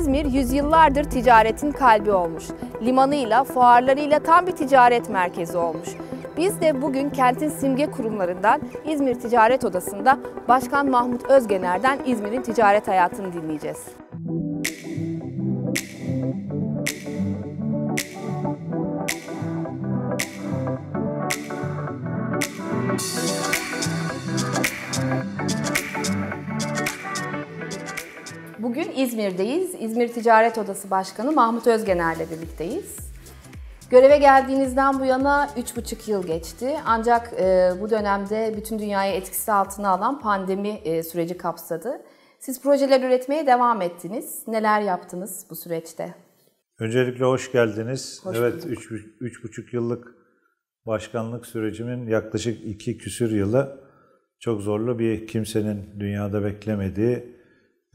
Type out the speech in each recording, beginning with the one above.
İzmir yüzyıllardır ticaretin kalbi olmuş. Limanıyla, fuarlarıyla tam bir ticaret merkezi olmuş. Biz de bugün kentin simge kurumlarından İzmir Ticaret Odası'nda Başkan Mahmut Özgener'den İzmir'in ticaret hayatını dinleyeceğiz. İzmir'deyiz. İzmir Ticaret Odası Başkanı Mahmut Özgener'le birlikteyiz. Göreve geldiğinizden bu yana 3,5 yıl geçti. Ancak e, bu dönemde bütün dünyayı etkisi altına alan pandemi e, süreci kapsadı. Siz projeler üretmeye devam ettiniz. Neler yaptınız bu süreçte? Öncelikle hoş geldiniz. Hoş evet, 3,5 yıllık başkanlık sürecimin yaklaşık 2 küsür yılı çok zorlu bir kimsenin dünyada beklemediği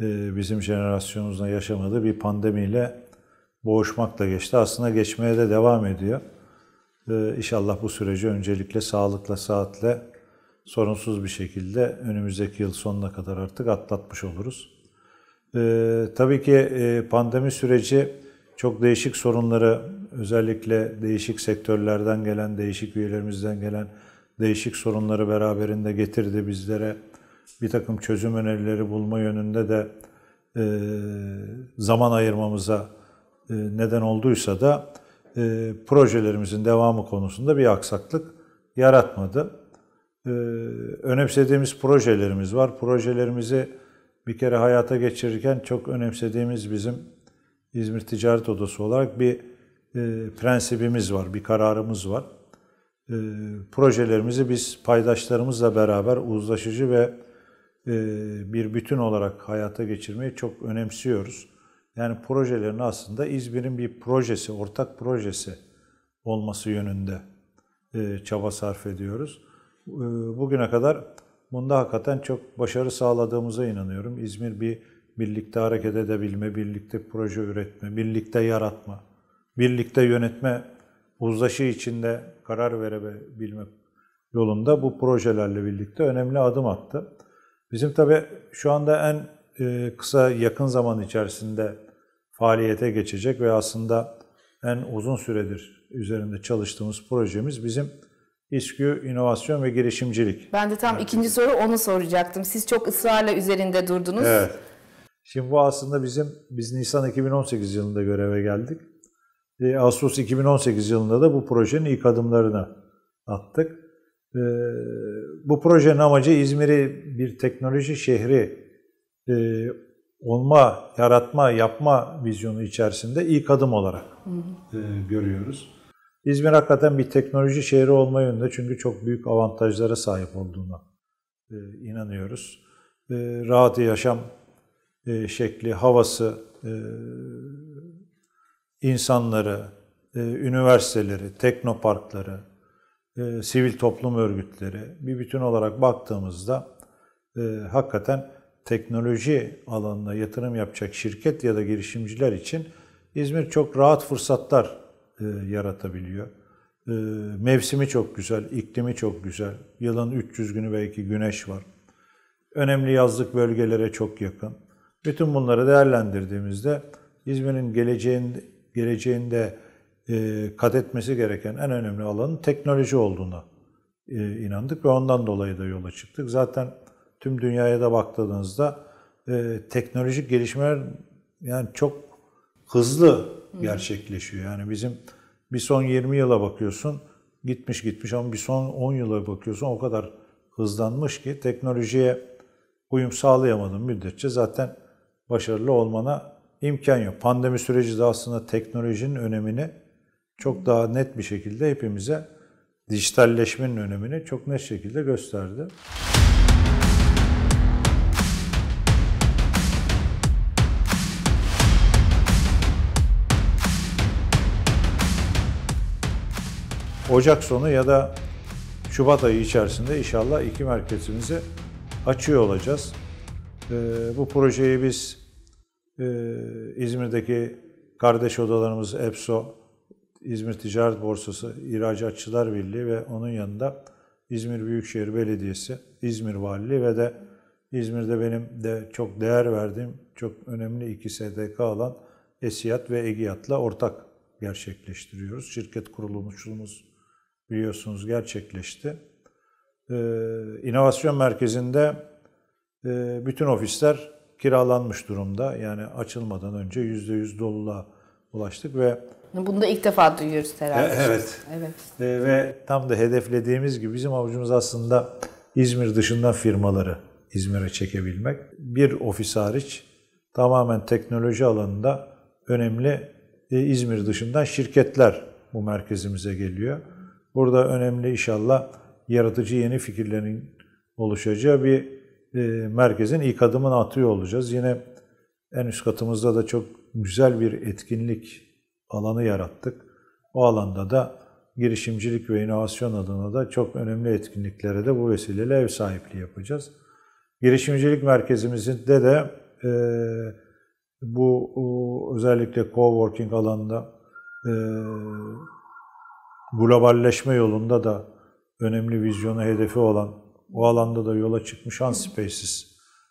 ee, bizim jenerasyonumuzda yaşamadığı bir pandemiyle boğuşmakla geçti. Aslında geçmeye de devam ediyor. Ee, inşallah bu süreci öncelikle sağlıkla, saatle, sorunsuz bir şekilde önümüzdeki yıl sonuna kadar artık atlatmış oluruz. Ee, tabii ki e, pandemi süreci çok değişik sorunları, özellikle değişik sektörlerden gelen, değişik üyelerimizden gelen değişik sorunları beraberinde getirdi bizlere bir takım çözüm önerileri bulma yönünde de e, zaman ayırmamıza e, neden olduysa da e, projelerimizin devamı konusunda bir aksaklık yaratmadı. önemsediğimiz projelerimiz var. Projelerimizi bir kere hayata geçirirken çok önemsediğimiz bizim İzmir Ticaret Odası olarak bir prensibimiz var, bir kararımız var. projelerimizi biz paydaşlarımızla beraber uzlaşıcı ve e, bir bütün olarak hayata geçirmeyi çok önemsiyoruz. Yani projelerin aslında İzmir'in bir projesi, ortak projesi olması yönünde e, çaba sarf ediyoruz. E, bugüne kadar bunda hakikaten çok başarı sağladığımıza inanıyorum. İzmir bir birlikte hareket edebilme, birlikte proje üretme, birlikte yaratma, birlikte yönetme, uzlaşı içinde karar verebilme yolunda bu projelerle birlikte önemli adım attı. Bizim tabii şu anda en e, kısa yakın zaman içerisinde faaliyete geçecek ve aslında en uzun süredir üzerinde çalıştığımız projemiz bizim İSKÜ inovasyon ve Girişimcilik. Ben de tam evet. ikinci soru onu soracaktım. Siz çok ısrarla üzerinde durdunuz. Evet. Şimdi bu aslında bizim, biz Nisan 2018 yılında göreve geldik. E, Ağustos 2018 yılında da bu projenin ilk adımlarını attık. Ee, bu projenin amacı İzmir'i bir teknoloji şehri e, olma, yaratma, yapma vizyonu içerisinde ilk adım olarak hı e, görüyoruz. İzmir hakikaten bir teknoloji şehri olma yönünde çünkü çok büyük avantajlara sahip olduğuna e, inanıyoruz. Rahat yaşam şekli, havası, insanları, üniversiteleri, teknoparkları, e, sivil toplum örgütleri bir bütün olarak baktığımızda e, hakikaten teknoloji alanına yatırım yapacak şirket ya da girişimciler için İzmir çok rahat fırsatlar e, yaratabiliyor. E, mevsimi çok güzel, iklimi çok güzel. Yılın 300 günü belki güneş var. Önemli yazlık bölgelere çok yakın. Bütün bunları değerlendirdiğimizde İzmir'in geleceğin, geleceğinde e, kat etmesi gereken en önemli alanın teknoloji olduğuna e, inandık ve ondan dolayı da yola çıktık. Zaten tüm dünyaya da baktığınızda e, teknolojik gelişmeler yani çok hızlı gerçekleşiyor. Yani bizim bir son 20 yıla bakıyorsun gitmiş gitmiş ama bir son 10 yıla bakıyorsun o kadar hızlanmış ki teknolojiye uyum sağlayamadım müddetçe zaten başarılı olmana imkan yok. Pandemi süreci de aslında teknolojinin önemini çok daha net bir şekilde hepimize dijitalleşmenin önemini çok net şekilde gösterdi. Ocak sonu ya da Şubat ayı içerisinde inşallah iki merkezimizi açıyor olacağız. Ee, bu projeyi biz e, İzmir'deki kardeş odalarımız EPSO, İzmir Ticaret Borsası İhracatçılar Birliği ve onun yanında İzmir Büyükşehir Belediyesi, İzmir Valiliği ve de İzmir'de benim de çok değer verdiğim, çok önemli iki SDK olan Esiyat ve Egiyat'la ortak gerçekleştiriyoruz. Şirket kurulumumuz biliyorsunuz gerçekleşti. Ee, inovasyon merkezinde e, bütün ofisler kiralanmış durumda. Yani açılmadan önce %100 doluluğa ulaştık ve bunu da ilk defa duyuyoruz herhalde. E, evet. Evet. E, ve tam da hedeflediğimiz gibi bizim avucumuz aslında İzmir dışından firmaları İzmir'e çekebilmek. Bir ofis hariç tamamen teknoloji alanında önemli e, İzmir dışından şirketler bu merkezimize geliyor. Burada önemli inşallah yaratıcı yeni fikirlerin oluşacağı bir e, merkezin ilk adımını atıyor olacağız. Yine en üst katımızda da çok güzel bir etkinlik alanı yarattık. O alanda da girişimcilik ve inovasyon adına da çok önemli etkinliklere de bu vesileyle ev sahipliği yapacağız. Girişimcilik merkezimizde de e, bu o, özellikle coworking alanında e, globalleşme yolunda da önemli vizyonu hedefi olan o alanda da yola çıkmış Unspaces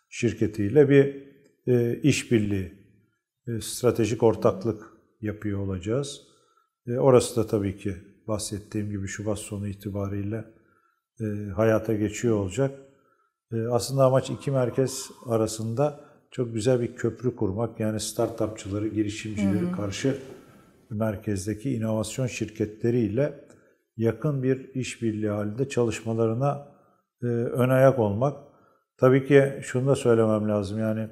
şirketiyle bir e, işbirliği, e, stratejik ortaklık yapıyor olacağız. E, orası da tabii ki bahsettiğim gibi Şubat sonu itibariyle e, hayata geçiyor olacak. aslında amaç iki merkez arasında çok güzel bir köprü kurmak. Yani startupçıları, girişimcileri hı hı. karşı merkezdeki inovasyon şirketleriyle yakın bir işbirliği halinde çalışmalarına ön ayak olmak. Tabii ki şunu da söylemem lazım yani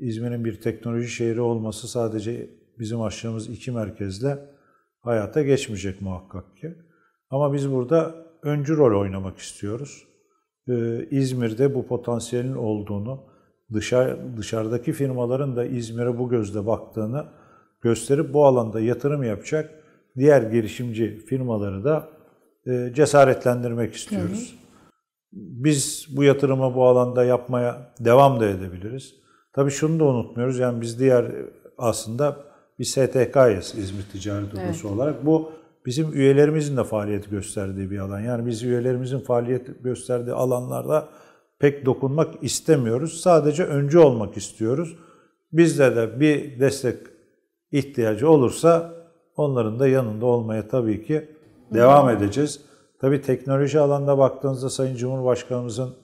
İzmir'in bir teknoloji şehri olması sadece bizim açtığımız iki merkezle hayata geçmeyecek muhakkak ki. Ama biz burada öncü rol oynamak istiyoruz. Ee, İzmir'de bu potansiyelin olduğunu, dışarı, dışarıdaki firmaların da İzmir'e bu gözle baktığını gösterip bu alanda yatırım yapacak diğer girişimci firmaları da e, cesaretlendirmek istiyoruz. Hı hı. Biz bu yatırımı bu alanda yapmaya devam da edebiliriz. Tabii şunu da unutmuyoruz. Yani biz diğer e, aslında bir STK'yız İzmir Ticaret Odası evet. olarak. Bu bizim üyelerimizin de faaliyet gösterdiği bir alan. Yani biz üyelerimizin faaliyet gösterdiği alanlarda pek dokunmak istemiyoruz. Sadece öncü olmak istiyoruz. Bizde de bir destek ihtiyacı olursa onların da yanında olmaya tabii ki devam edeceğiz. Tabii teknoloji alanda baktığınızda Sayın Cumhurbaşkanımızın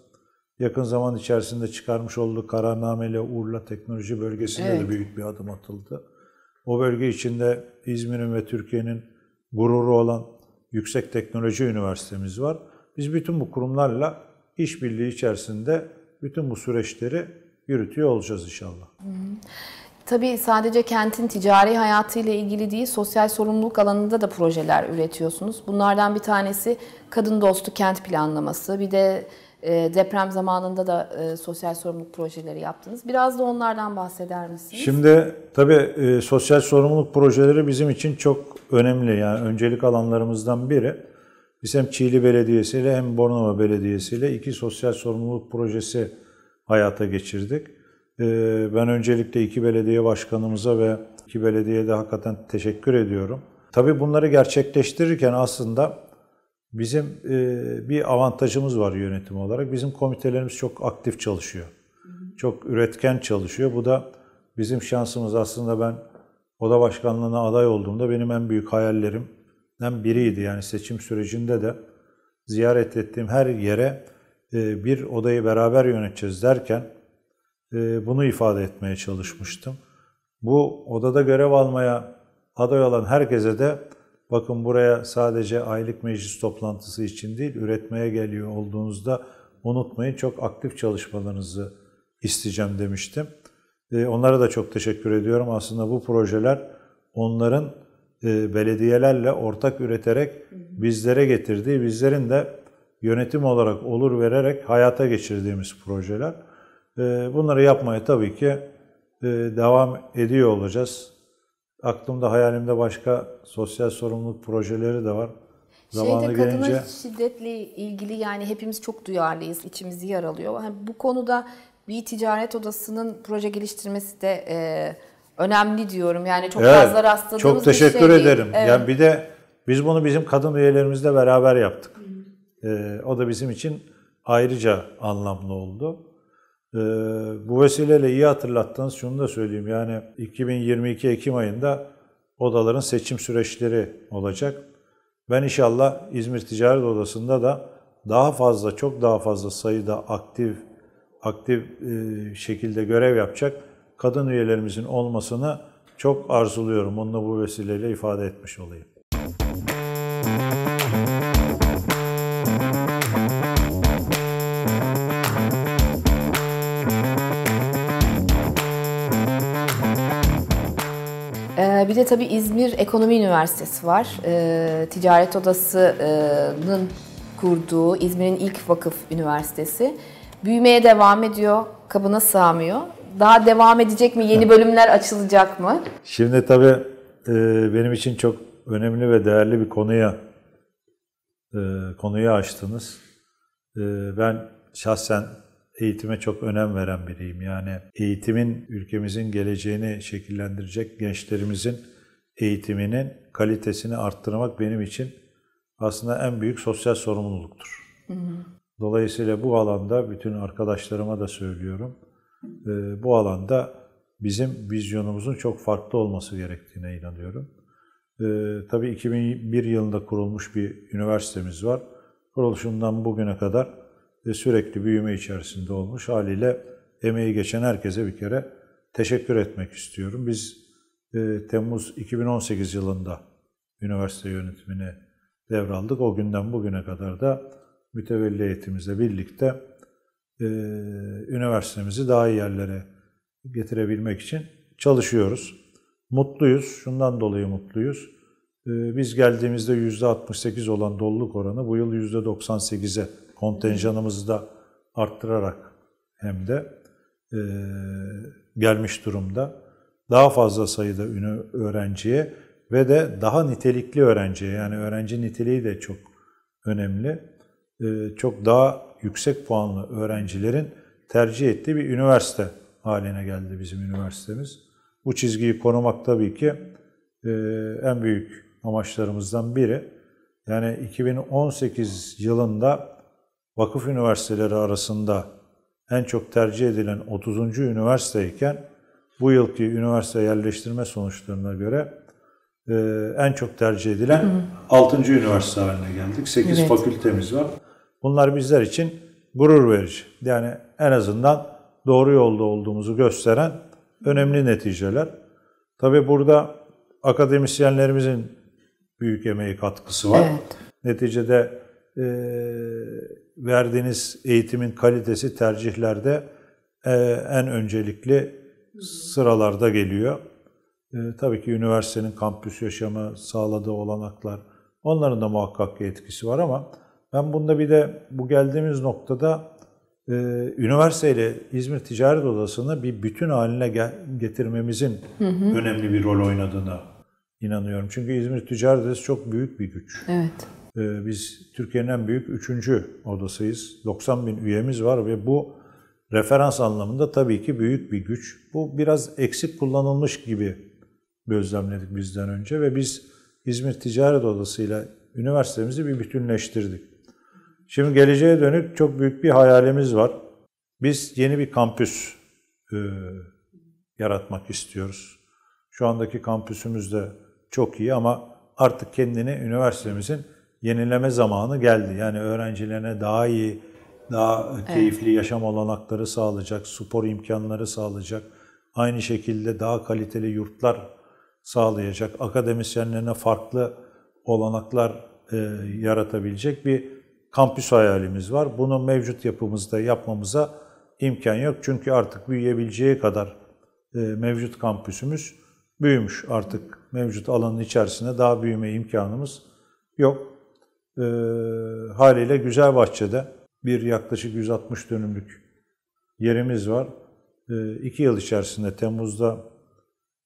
yakın zaman içerisinde çıkarmış olduğu kararnameyle Urla Teknoloji Bölgesi'nde evet. de büyük bir adım atıldı. O bölge içinde İzmir'in ve Türkiye'nin gururu olan Yüksek Teknoloji Üniversitemiz var. Biz bütün bu kurumlarla işbirliği içerisinde bütün bu süreçleri yürütüyor olacağız inşallah. Tabii sadece kentin ticari hayatıyla ilgili değil, sosyal sorumluluk alanında da projeler üretiyorsunuz. Bunlardan bir tanesi kadın dostu kent planlaması, bir de ee, deprem zamanında da e, sosyal sorumluluk projeleri yaptınız. Biraz da onlardan bahseder misiniz? Şimdi tabii e, sosyal sorumluluk projeleri bizim için çok önemli. Yani öncelik alanlarımızdan biri. Biz hem Çiğli Belediyesi ile hem Bornova Belediyesi ile iki sosyal sorumluluk projesi hayata geçirdik. E, ben öncelikle iki belediye başkanımıza ve iki belediyede hakikaten teşekkür ediyorum. Tabii bunları gerçekleştirirken aslında Bizim e, bir avantajımız var yönetim olarak. Bizim komitelerimiz çok aktif çalışıyor. Çok üretken çalışıyor. Bu da bizim şansımız. Aslında ben oda başkanlığına aday olduğumda benim en büyük hayallerimden biriydi. Yani seçim sürecinde de ziyaret ettiğim her yere e, bir odayı beraber yöneteceğiz derken e, bunu ifade etmeye çalışmıştım. Bu odada görev almaya aday olan herkese de Bakın buraya sadece aylık meclis toplantısı için değil, üretmeye geliyor olduğunuzda unutmayın çok aktif çalışmalarınızı isteyeceğim demiştim. Ee, onlara da çok teşekkür ediyorum. Aslında bu projeler onların e, belediyelerle ortak üreterek bizlere getirdiği, bizlerin de yönetim olarak olur vererek hayata geçirdiğimiz projeler. Ee, bunları yapmaya tabii ki e, devam ediyor olacağız aklımda hayalimde başka sosyal sorumluluk projeleri de var. Zamanı Şeyde kadına gelince... şiddetle ilgili yani hepimiz çok duyarlıyız, içimizi yaralıyor. Yani bu konuda bir ticaret odasının proje geliştirmesi de e, önemli diyorum. Yani çok evet, fazla rastladığımız Çok teşekkür bir şey ederim. Değil. Evet. Yani bir de biz bunu bizim kadın üyelerimizle beraber yaptık. Hı. E, o da bizim için ayrıca anlamlı oldu. Ee, bu vesileyle iyi hatırlattınız. Şunu da söyleyeyim. Yani 2022 Ekim ayında odaların seçim süreçleri olacak. Ben inşallah İzmir Ticaret Odası'nda da daha fazla, çok daha fazla sayıda aktif aktif e, şekilde görev yapacak kadın üyelerimizin olmasını çok arzuluyorum. Onu da bu vesileyle ifade etmiş olayım. Ee, bir de tabii İzmir Ekonomi Üniversitesi var. Ee, Ticaret Odası'nın kurduğu İzmir'in ilk vakıf üniversitesi. Büyümeye devam ediyor, kabına sığamıyor. Daha devam edecek mi? Yeni bölümler açılacak mı? Şimdi tabii e, benim için çok önemli ve değerli bir konuya e, konuyu açtınız. E, ben şahsen eğitime çok önem veren biriyim. Yani eğitimin ülkemizin geleceğini şekillendirecek gençlerimizin eğitiminin kalitesini arttırmak benim için aslında en büyük sosyal sorumluluktur. Dolayısıyla bu alanda bütün arkadaşlarıma da söylüyorum. E, bu alanda bizim vizyonumuzun çok farklı olması gerektiğine inanıyorum. E, tabii 2001 yılında kurulmuş bir üniversitemiz var. Kuruluşundan bugüne kadar sürekli büyüme içerisinde olmuş. Haliyle emeği geçen herkese bir kere teşekkür etmek istiyorum. Biz e, Temmuz 2018 yılında üniversite yönetimini devraldık. O günden bugüne kadar da mütevelli eğitimimizle birlikte e, üniversitemizi daha iyi yerlere getirebilmek için çalışıyoruz. Mutluyuz. Şundan dolayı mutluyuz. E, biz geldiğimizde %68 olan doluluk oranı bu yıl %98'e kontenjanımızı da arttırarak hem de e, gelmiş durumda. Daha fazla sayıda ünü öğrenciye ve de daha nitelikli öğrenciye yani öğrenci niteliği de çok önemli. E, çok daha yüksek puanlı öğrencilerin tercih ettiği bir üniversite haline geldi bizim üniversitemiz. Bu çizgiyi korumak tabii ki e, en büyük amaçlarımızdan biri. Yani 2018 yılında vakıf üniversiteleri arasında en çok tercih edilen 30. üniversiteyken bu yılki üniversite yerleştirme sonuçlarına göre e, en çok tercih edilen hı hı. 6. üniversite haline geldik. 8 evet. fakültemiz var. Bunlar bizler için gurur verici. Yani en azından doğru yolda olduğumuzu gösteren önemli neticeler. Tabi burada akademisyenlerimizin büyük emeği katkısı var. Evet. Neticede e, verdiğiniz eğitimin kalitesi tercihlerde e, en öncelikli sıralarda geliyor. E, tabii ki üniversitenin kampüs yaşamı sağladığı olanaklar, onların da muhakkak bir etkisi var ama ben bunda bir de bu geldiğimiz noktada e, üniversiteyle İzmir Ticaret Odası'nı bir bütün haline gel- getirmemizin hı hı. önemli bir rol oynadığına inanıyorum. Çünkü İzmir Ticaret Odası çok büyük bir güç. Evet. Ee, biz Türkiye'nin en büyük üçüncü odasıyız. 90 bin üyemiz var ve bu referans anlamında tabii ki büyük bir güç. Bu biraz eksik kullanılmış gibi gözlemledik bizden önce ve biz İzmir Ticaret Odası ile üniversitemizi bir bütünleştirdik. Şimdi geleceğe dönük çok büyük bir hayalimiz var. Biz yeni bir kampüs e, yaratmak istiyoruz. Şu andaki kampüsümüz de çok iyi ama artık kendini üniversitemizin yenileme zamanı geldi. Yani öğrencilerine daha iyi, daha keyifli evet. yaşam olanakları sağlayacak, spor imkanları sağlayacak. Aynı şekilde daha kaliteli yurtlar sağlayacak, akademisyenlerine farklı olanaklar e, yaratabilecek bir kampüs hayalimiz var. Bunu mevcut yapımızda yapmamıza imkan yok. Çünkü artık büyüyebileceği kadar e, mevcut kampüsümüz büyümüş artık. Mevcut alanın içerisinde daha büyüme imkanımız yok e, haliyle bahçede bir yaklaşık 160 dönümlük yerimiz var. E, iki yıl içerisinde Temmuz'da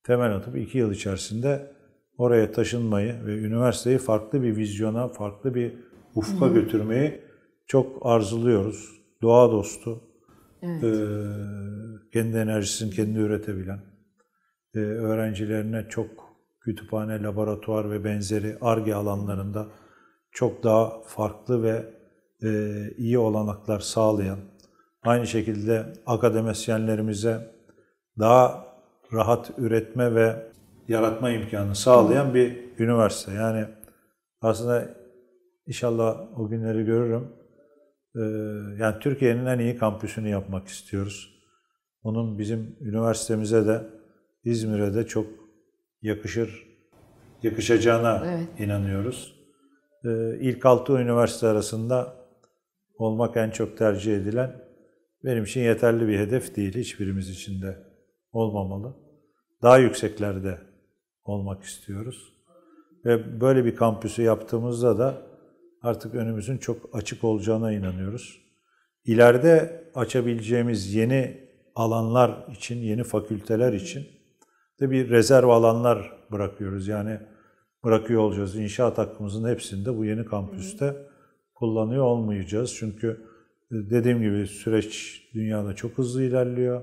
temel atıp iki yıl içerisinde oraya taşınmayı ve üniversiteyi farklı bir vizyona, farklı bir ufka Hı. götürmeyi çok arzuluyoruz. Doğa dostu, evet. e, kendi enerjisini kendi üretebilen, e, öğrencilerine çok kütüphane, laboratuvar ve benzeri ARGE alanlarında çok daha farklı ve e, iyi olanaklar sağlayan, aynı şekilde akademisyenlerimize daha rahat üretme ve yaratma imkanı sağlayan bir üniversite. Yani aslında inşallah o günleri görürüm. E, yani Türkiye'nin en iyi kampüsünü yapmak istiyoruz. Onun bizim üniversitemize de İzmir'e de çok yakışır, yakışacağına evet. inanıyoruz. Ee, ilk altı üniversite arasında olmak en çok tercih edilen benim için yeterli bir hedef değil. Hiçbirimiz için de olmamalı. Daha yükseklerde olmak istiyoruz. Ve böyle bir kampüsü yaptığımızda da artık önümüzün çok açık olacağına inanıyoruz. İleride açabileceğimiz yeni alanlar için, yeni fakülteler için de bir rezerv alanlar bırakıyoruz. Yani bırakıyor olacağız. İnşaat hakkımızın hepsini de bu yeni kampüste kullanıyor olmayacağız. Çünkü e, dediğim gibi süreç dünyada çok hızlı ilerliyor.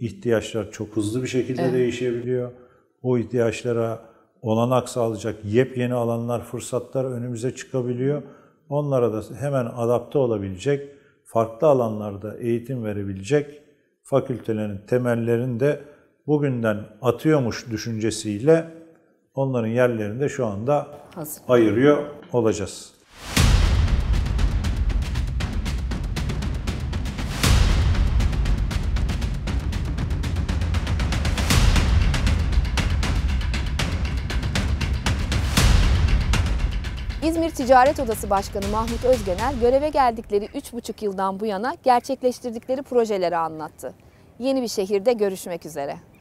İhtiyaçlar çok hızlı bir şekilde evet. değişebiliyor. O ihtiyaçlara olanak sağlayacak yepyeni alanlar, fırsatlar önümüze çıkabiliyor. Onlara da hemen adapte olabilecek, farklı alanlarda eğitim verebilecek fakültelerin temellerini de bugünden atıyormuş düşüncesiyle Onların yerlerini de şu anda Hazır. ayırıyor olacağız. İzmir Ticaret Odası Başkanı Mahmut Özgener göreve geldikleri 3,5 yıldan bu yana gerçekleştirdikleri projeleri anlattı. Yeni bir şehirde görüşmek üzere.